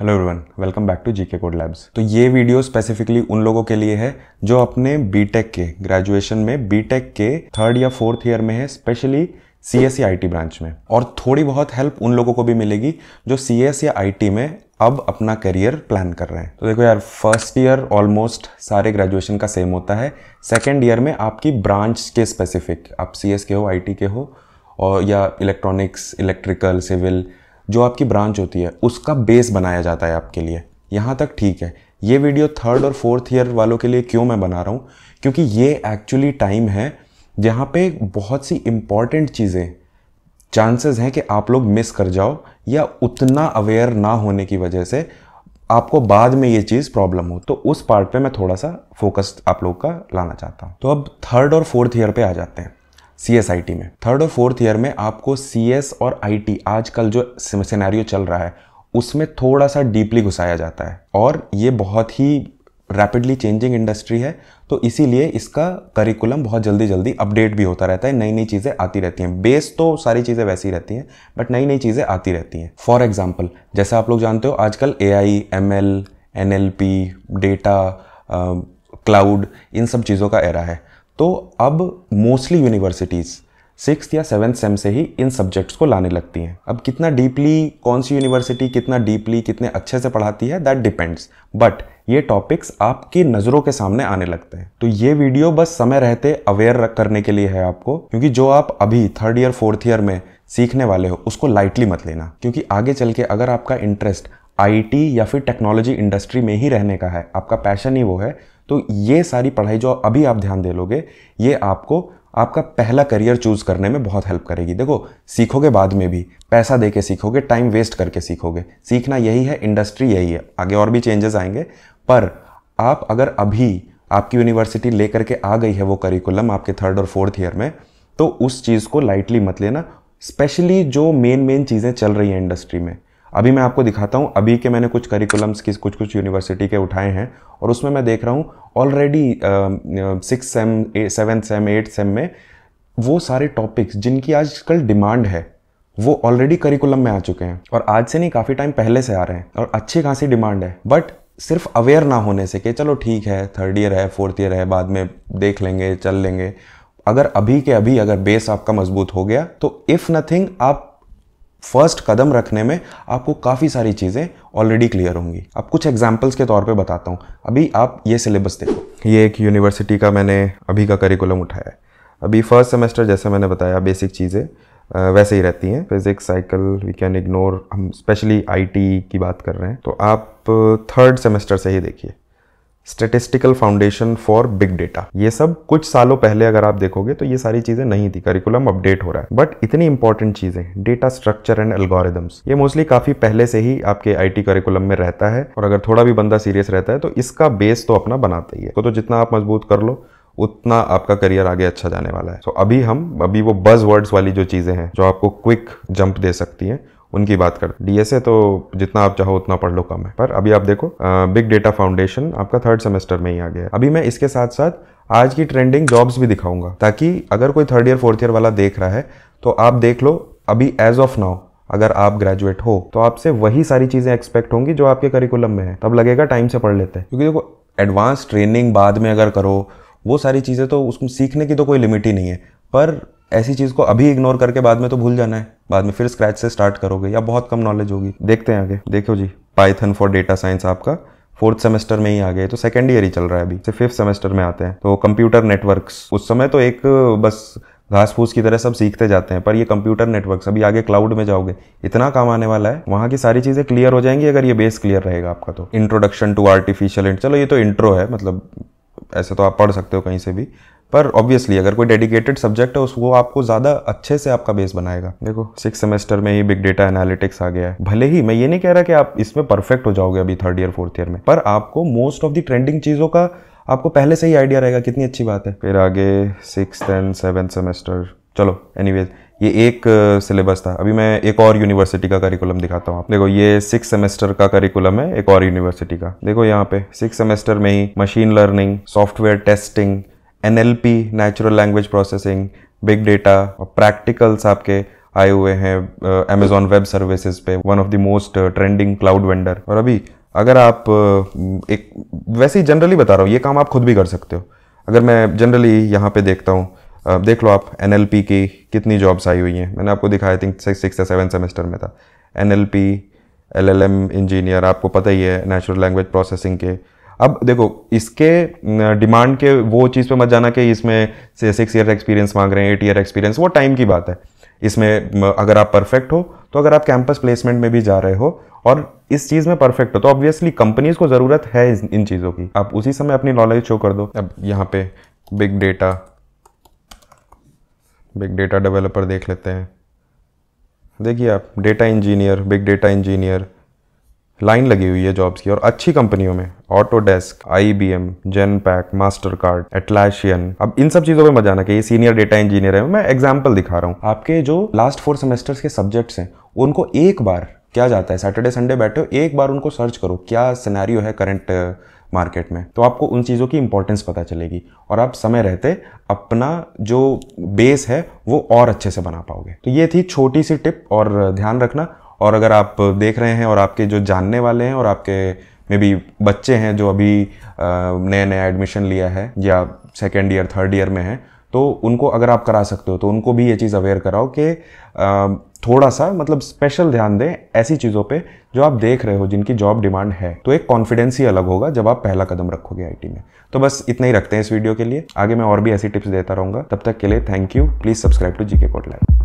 hello everyone welcome back to GK code labs तो ये video specifically उन लोगों के लिए है जो अपने बीटेक के ग्रेजुएशन में बीटेक के थर्ड या फोर्थ ईयर में है specially C S I T branch में और थोड़ी बहुत हेल्प उन लोगों को भी मिलेगी जो सी एस e या आई टी में अब अपना करियर प्लान कर रहे हैं तो देखो यार फर्स्ट ईयर ऑलमोस्ट सारे ग्रेजुएशन का सेम होता है सेकेंड ईयर में आपकी ब्रांच के स्पेसिफिक आप सी एस e के हो आई टी के हो और या इलेक्ट्रॉनिक्स इलेक्ट्रिकल सिविल जो आपकी ब्रांच होती है उसका बेस बनाया जाता है आपके लिए यहाँ तक ठीक है ये वीडियो थर्ड और फोर्थ ईयर वालों के लिए क्यों मैं बना रहा हूँ क्योंकि ये एक्चुअली टाइम है जहाँ पे बहुत सी इम्पॉर्टेंट चीज़ें चांसेस हैं कि आप लोग मिस कर जाओ या उतना अवेयर ना होने की वजह से आपको बाद में ये चीज़ प्रॉब्लम हो तो उस पार्ट पे मैं थोड़ा सा फोकस आप लोग का लाना चाहता हूँ तो अब थर्ड और फोर्थ ईयर पे आ जाते हैं सी में थर्ड और फोर्थ ईयर में आपको सी और आई आजकल जो सिनेरियो चल रहा है उसमें थोड़ा सा डीपली घुसाया जाता है और ये बहुत ही रैपिडली चेंजिंग इंडस्ट्री है तो इसीलिए इसका करिकुलम बहुत जल्दी जल्दी अपडेट भी होता रहता है नई नई चीज़ें आती रहती हैं बेस तो सारी चीज़ें वैसी रहती हैं बट नई नई चीज़ें आती रहती हैं फॉर एग्जाम्पल जैसे आप लोग जानते हो आजकल A I M L N L P data cloud इन सब चीज़ों का एरा है तो अब मोस्टली यूनिवर्सिटीज़ सिक्स या सेवन्थ सेम से ही इन सब्जेक्ट्स को लाने लगती हैं अब कितना डीपली कौन सी यूनिवर्सिटी कितना डीपली कितने अच्छे से पढ़ाती है दैट डिपेंड्स बट ये टॉपिक्स आपकी नज़रों के सामने आने लगते हैं तो ये वीडियो बस समय रहते अवेयर करने के लिए है आपको क्योंकि जो आप अभी थर्ड ईयर फोर्थ ईयर में सीखने वाले हो उसको लाइटली मत लेना क्योंकि आगे चल के अगर आपका इंटरेस्ट आईटी या फिर टेक्नोलॉजी इंडस्ट्री में ही रहने का है आपका पैशन ही वो है तो ये सारी पढ़ाई जो अभी आप ध्यान दे लोगे ये आपको आपका पहला करियर चूज़ करने में बहुत हेल्प करेगी देखो सीखोगे बाद में भी पैसा दे के सीखोगे टाइम वेस्ट करके सीखोगे सीखना यही है इंडस्ट्री यही है आगे और भी चेंजेस आएंगे पर आप अगर अभी आपकी यूनिवर्सिटी लेकर के आ गई है वो करिकुलम आपके थर्ड और फोर्थ ईयर में तो उस चीज़ को लाइटली मत लेना स्पेशली जो मेन मेन चीज़ें चल रही हैं इंडस्ट्री में अभी मैं आपको दिखाता हूँ अभी के मैंने कुछ करिकुलम्स की कुछ कुछ यूनिवर्सिटी के उठाए हैं और उसमें मैं देख रहा हूँ already six sem seventh sem eight sem में वो सारे टॉपिक्स जिनकी आजकल डिमांड है वो ऑलरेडी करिकुलम में आ चुके हैं और आज से नहीं काफ़ी टाइम पहले से आ रहे हैं और अच्छी खासी डिमांड है बट सिर्फ अवेयर ना होने से कि चलो ठीक है थर्ड ईयर है फोर्थ ईयर है बाद में देख लेंगे चल लेंगे अगर अभी के अभी अगर बेस आपका मजबूत हो गया तो इफ़ नथिंग आप फर्स्ट कदम रखने में आपको काफ़ी सारी चीज़ें ऑलरेडी क्लियर होंगी अब कुछ एग्जाम्पल्स के तौर पे बताता हूँ अभी आप ये सिलेबस देखो ये एक यूनिवर्सिटी का मैंने अभी का करिकुलम उठाया है अभी फर्स्ट सेमेस्टर जैसे मैंने बताया बेसिक चीज़ें वैसे ही रहती हैं physics cycle we can ignore हम स्पेशली आई की बात कर रहे हैं तो आप थर्ड सेमेस्टर से ही देखिए statistical foundation for big data ये सब कुछ सालों पहले अगर आप देखोगे तो ये सारी चीजें नहीं थी करिकुलम अपडेट हो रहा है बट इतनी इंपॉर्टेंट चीजें डेटा स्ट्रक्चर एंड एल्गोरिदम्स ये मोस्टली काफी पहले से ही आपके आई टी करिकुलम में रहता है और अगर थोड़ा भी बंदा सीरियस रहता है तो इसका बेस तो अपना बनाता ही है तो, तो जितना आप मजबूत कर लो उतना आपका करियर आगे अच्छा जाने वाला है तो so, अभी हम अभी वो बज वर्ड्स वाली जो चीज़ें हैं जो आपको क्विक जंप दे सकती हैं उनकी बात करते हैं डीएसए तो जितना आप चाहो उतना पढ़ लो कम है पर अभी आप देखो बिग डेटा फाउंडेशन आपका थर्ड सेमेस्टर में ही आ गया अभी मैं इसके साथ साथ आज की ट्रेंडिंग जॉब्स भी दिखाऊंगा ताकि अगर कोई थर्ड ईयर फोर्थ ईयर वाला देख रहा है तो आप देख लो अभी एज ऑफ नाउ अगर आप ग्रेजुएट हो तो आपसे वही सारी चीज़ें एक्सपेक्ट होंगी जो आपके करिकुलम में है तब लगेगा टाइम से पढ़ लेते हैं क्योंकि देखो एडवांस ट्रेनिंग बाद में अगर करो वो सारी चीज़ें तो उसको सीखने की तो कोई लिमिट ही नहीं है पर ऐसी चीज़ को अभी इग्नोर करके बाद में तो भूल जाना है बाद में फिर स्क्रैच से स्टार्ट करोगे या बहुत कम नॉलेज होगी देखते हैं आगे देखो जी पाइथन फॉर डेटा साइंस आपका फोर्थ सेमेस्टर में ही आ गए तो सेकेंड ईयर ही चल रहा है अभी से फिफ्थ सेमेस्टर में आते हैं तो कंप्यूटर नेटवर्क्स उस समय तो एक बस घास फूस की तरह सब सीखते जाते हैं पर ये कंप्यूटर नेटवर्क अभी आगे क्लाउड में जाओगे इतना काम आने वाला है वहाँ की सारी चीज़ें क्लियर हो जाएंगी अगर ये बेस क्लियर रहेगा आपका तो इंट्रोडक्शन टू आर्टिफिशियल चलो ये तो इंट्रो है मतलब ऐसे तो आप पढ़ सकते हो कहीं से भी पर ऑब्वियसली अगर कोई डेडिकेटेड सब्जेक्ट है उसको आपको ज़्यादा अच्छे से आपका बेस बनाएगा देखो सिक्स सेमेस्टर में ही बिग डेटा एनालिटिक्स आ गया है भले ही मैं ये नहीं कह रहा कि आप इसमें परफेक्ट हो जाओगे अभी थर्ड ईयर फोर्थ ईयर में पर आपको मोस्ट ऑफ द ट्रेंडिंग चीज़ों का आपको पहले से ही आइडिया रहेगा कितनी अच्छी बात है फिर आगे सिक्स एंड सेवन सेमेस्टर चलो एनी ये एक सिलेबस uh, था अभी मैं एक और यूनिवर्सिटी का करिकुलम दिखाता हूँ आप देखो ये सिक्स सेमेस्टर का करिकुलम है एक और यूनिवर्सिटी का देखो यहाँ पे सिक्स सेमेस्टर में ही machine learning software testing N L P natural language processing big data और प्रैक्टिकल्स आपके आए हुए हैं अमेजोन वेब सर्विसेज पे one of the most trending cloud vendor और अभी अगर आप uh, एक वैसे ही जनरली बता रहा हूँ ये काम आप खुद भी कर सकते हो अगर मैं जनरली यहाँ पे देखता हूँ uh, देख लो आप एन एल पी की कितनी जॉब्स आई हुई हैं मैंने आपको दिखाया आई थिंक सिक्स या सेवन सेमेस्टर में था N L P L L M engineer आपको पता ही है नेचुरल लैंग्वेज प्रोसेसिंग के अब देखो इसके डिमांड के वो चीज़ पे मत जाना कि इसमें से सिक्स ईयर एक्सपीरियंस मांग रहे हैं एट ईयर एक्सपीरियंस वो टाइम की बात है इसमें अगर आप परफेक्ट हो तो अगर आप कैंपस प्लेसमेंट में भी जा रहे हो और इस चीज़ में परफेक्ट हो तो ऑब्वियसली कंपनीज को ज़रूरत है इन चीज़ों की आप उसी समय अपनी नॉलेज शो कर दो अब यहाँ पे big data big data developer देख लेते हैं देखिए आप data engineer big data engineer line लगी हुई है जॉब्स की और अच्छी कंपनियों में Autodesk I B M pack Mastercard Atlassian अब इन सब चीज़ों पर मजाना जाना कि ये सीनियर डेटा इंजीनियर है मैं एग्जाम्पल दिखा रहा हूँ आपके जो लास्ट फोर सेमेस्टर्स के सब्जेक्ट्स हैं उनको एक बार क्या जाता है सैटरडे संडे बैठे हो एक बार उनको सर्च करो क्या सिनेरियो है करंट मार्केट uh, में तो आपको उन चीज़ों की इंपॉर्टेंस पता चलेगी और आप समय रहते अपना जो बेस है वो और अच्छे से बना पाओगे तो ये थी छोटी सी टिप और ध्यान रखना और अगर आप देख रहे हैं और आपके जो जानने वाले हैं और आपके मे बी बच्चे हैं जो अभी नया नया एडमिशन लिया है या सेकेंड ईयर थर्ड ईयर में है तो उनको अगर आप करा सकते हो तो उनको भी ये चीज़ अवेयर कराओ कि थोड़ा सा मतलब स्पेशल ध्यान दें ऐसी चीज़ों पे जो आप देख रहे हो जिनकी जॉब डिमांड है तो एक कॉन्फिडेंस ही अलग होगा जब आप पहला कदम रखोगे आईटी में तो बस इतना ही रखते हैं इस वीडियो के लिए आगे मैं और भी ऐसी टिप्स देता रहूँगा तब तक के लिए thank you please subscribe to G K code live